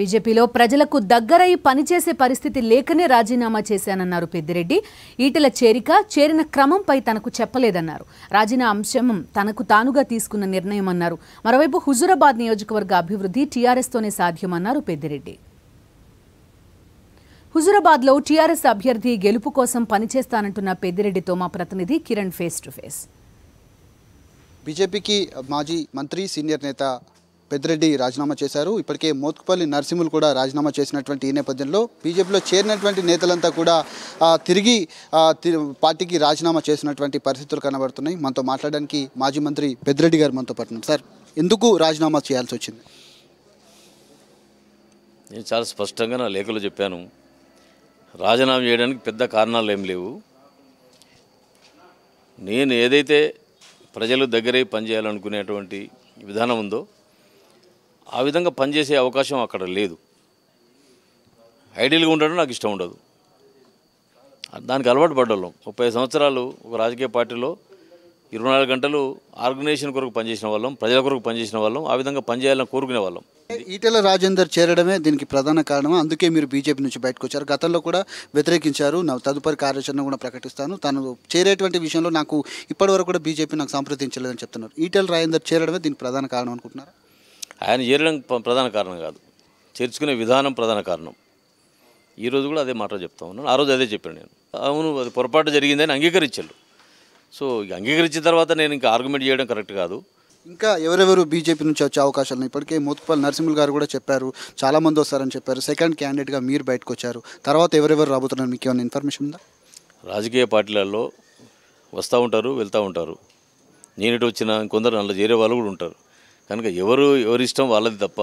బీజేపీలో ప్రజలకు దగ్గరై పనిచేసే పరిస్థితి లేకనే రాజీనామా చేశానన్నారు పెద్దిరెడ్డి ఈటల చేరిక చేరిన క్రమంపై తనకు చెప్పలేదన్నారు రాజీనామా అంశం తనకు తానుగా తీసుకున్న నిర్ణయం అన్నారు మరోవైపు హుజురాబాద్ నియోజకవర్గ అభివృద్ధి టీఆర్ఎస్తోనే సాధ్యమన్నారు పెద్దిరెడ్డి హుజురాబాద్లో టీఆర్ఎస్ అభ్యర్థి గెలుపు కోసం పనిచేస్తానంటున్న పెద్దిరెడ్డితో మా ప్రతినిధి కిరణ్ ఫేస్ టు ఫేస్ బీజేపీకి మాజీ మంత్రి సీనియర్ నేత పెద్దిరెడ్డి రాజీనామా చేశారు ఇప్పటికే మోత్కుపల్లి నర్సింహులు కూడా రాజీనామా చేసినటువంటి ఈ నేపథ్యంలో బీజేపీలో చేరినటువంటి నేతలంతా కూడా తిరిగి పార్టీకి రాజీనామా చేసినటువంటి పరిస్థితులు కనబడుతున్నాయి మనతో మాట్లాడడానికి మాజీ మంత్రి పెద్దిరెడ్డి గారు మనతో పట్టినారు సార్ ఎందుకు రాజీనామా చేయాల్సి వచ్చింది నేను చాలా స్పష్టంగా నా లేఖలో చెప్పాను రాజీనామా చేయడానికి పెద్ద కారణాలు ఏం లేవు నేను ఏదైతే ప్రజలు దగ్గరే పనిచేయాలనుకునేటువంటి విధానం ఉందో ఆ విధంగా పనిచేసే అవకాశం అక్కడ లేదు ఐడియల్గా ఉండడం నాకు ఇష్టం ఉండదు దానికి అలవాటు పడ్డాం ముప్పై సంవత్సరాలు ఒక రాజకీయ పార్టీలో ఇరవై నాలుగు గంటలు ఆర్గనైజేషన్ కొరకు పనిచేసిన వాళ్ళం ప్రజల కొరకు పనిచేసిన వాళ్ళం ఆ విధంగా పనిచేయాలని కోరుకునే వాళ్ళం ఈటెల రాజేందర్ చేరడమే దీనికి ప్రధాన కారణం అందుకే మీరు బీజేపీ నుంచి బయటకు వచ్చారు గతంలో కూడా వ్యతిరేకించారు నా తదుపరి కార్యాచరణ కూడా ప్రకటిస్తాను తను చేరేటువంటి విషయంలో నాకు ఇప్పటివరకు కూడా బీజేపీ నాకు సంప్రదించలేదని చెప్తున్నారు ఈటెల రాజేందర్ చేరడమే దీనికి ప్రధాన కారణం అనుకుంటున్నారు ఆయన చేరడం ప్రధాన కారణం కాదు చేర్చుకునే విధానం ప్రధాన కారణం ఈరోజు కూడా అదే మాట చెప్తా ఉన్నాను ఆ రోజు అదే చెప్పాను నేను అవును అది పొరపాటు జరిగిందని అంగీకరించాడు సో అంగీకరించిన తర్వాత నేను ఇంకా ఆర్గ్యుమెంట్ చేయడం కరెక్ట్ కాదు ఇంకా ఎవరెవరు బీజేపీ నుంచి వచ్చే అవకాశాలు ఇప్పటికే మోత్పల్లి నరసింహులు గారు కూడా చెప్పారు చాలామంది వస్తారని చెప్పారు సెకండ్ క్యాండిడేట్గా మీరు బయటకు వచ్చారు తర్వాత ఎవరెవరు రాబోతున్నారు మీకు ఏమైనా ఇన్ఫర్మేషన్ ఉందా రాజకీయ పార్టీలలో వస్తూ ఉంటారు వెళ్తూ ఉంటారు ఇటు వచ్చిన కొందరు నల్ల చేరే వాళ్ళు కూడా ఉంటారు కనుక ఎవరు ఎవరి ఇష్టం వాళ్ళది తప్ప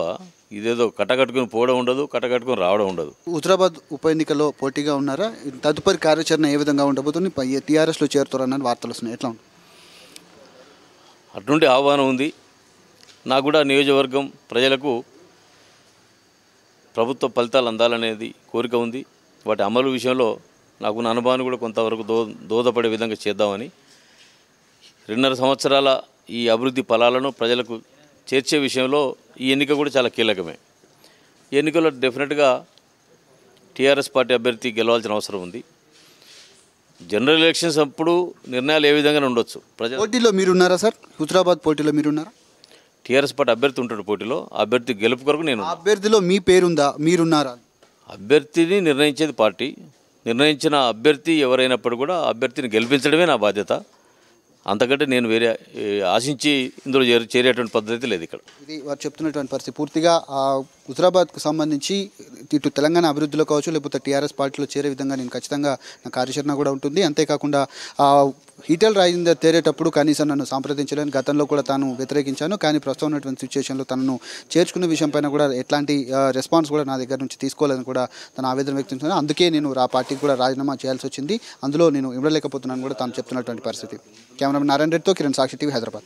ఇదేదో కట్టకట్టుకుని పోవడం ఉండదు కట్టకట్టుకుని రావడం ఉండదు హుజరాబాద్ ఉప ఎన్నికల్లో పోటీగా ఉన్నారా తదుపరి కార్యాచరణ ఏ విధంగా ఉండబోతుంది టీఆర్ఎస్లో చేరుతారన్న వార్తలు వస్తున్నాయి ఎట్లా ఉంది అటువంటి ఆహ్వానం ఉంది నాకు కూడా నియోజకవర్గం ప్రజలకు ప్రభుత్వ ఫలితాలు అందాలనేది కోరిక ఉంది వాటి అమలు విషయంలో నాకున్న అనుభవాన్ని కూడా కొంతవరకు దో దోదపడే విధంగా చేద్దామని రెండున్నర సంవత్సరాల ఈ అభివృద్ధి ఫలాలను ప్రజలకు చేర్చే విషయంలో ఈ ఎన్నిక కూడా చాలా కీలకమే ఎన్నికల్లో డెఫినెట్గా టీఆర్ఎస్ పార్టీ అభ్యర్థి గెలవాల్సిన అవసరం ఉంది జనరల్ ఎలక్షన్స్ అప్పుడు నిర్ణయాలు ఏ విధంగా ఉండొచ్చు ప్రజా పోటీలో మీరున్నారా సార్ హుజరాబాద్ పోటీలో మీరున్నారా టీఆర్ఎస్ పార్టీ అభ్యర్థి ఉంటాడు పోటీలో అభ్యర్థి గెలుపు కొరకు నేను అభ్యర్థిలో మీ పేరుందా మీరున్నారా అభ్యర్థిని నిర్ణయించేది పార్టీ నిర్ణయించిన అభ్యర్థి ఎవరైనప్పుడు కూడా అభ్యర్థిని గెలిపించడమే నా బాధ్యత అంతకంటే నేను వేరే ఆశించి ఇందులో చేరేటువంటి పద్ధతి లేదు ఇక్కడ ఇది వారు చెప్తున్నటువంటి పరిస్థితి పూర్తిగా హుజరాబాద్కు సంబంధించి ఇటు తెలంగాణ అభివృద్ధిలో కావచ్చు లేకపోతే టీఆర్ఎస్ పార్టీలో చేరే విధంగా నేను ఖచ్చితంగా నా కార్యాచరణ కూడా ఉంటుంది అంతేకాకుండా హీటల్ రాజేందర్ తేరేటప్పుడు కనీసం నన్ను సంప్రదించలేని గతంలో కూడా తాను వ్యతిరేకించాను కానీ ప్రస్తుతం ఉన్నటువంటి సిచ్యువేషన్లో తనను చేర్చుకున్న విషయంపైన కూడా ఎట్లాంటి రెస్పాన్స్ కూడా నా దగ్గర నుంచి తీసుకోలేదని కూడా తన ఆవేదన వ్యక్తం అందుకే నేను ఆ పార్టీకి కూడా రాజీనామా చేయాల్సి వచ్చింది అందులో నేను ఇవ్వలేకపోతున్నాను కూడా తాను చెప్తున్నటువంటి పరిస్థితి కెమెరామెన్ నారాయణ రెడ్డితో కిరణ్ సాక్షి టీవీ హైదరాబాద్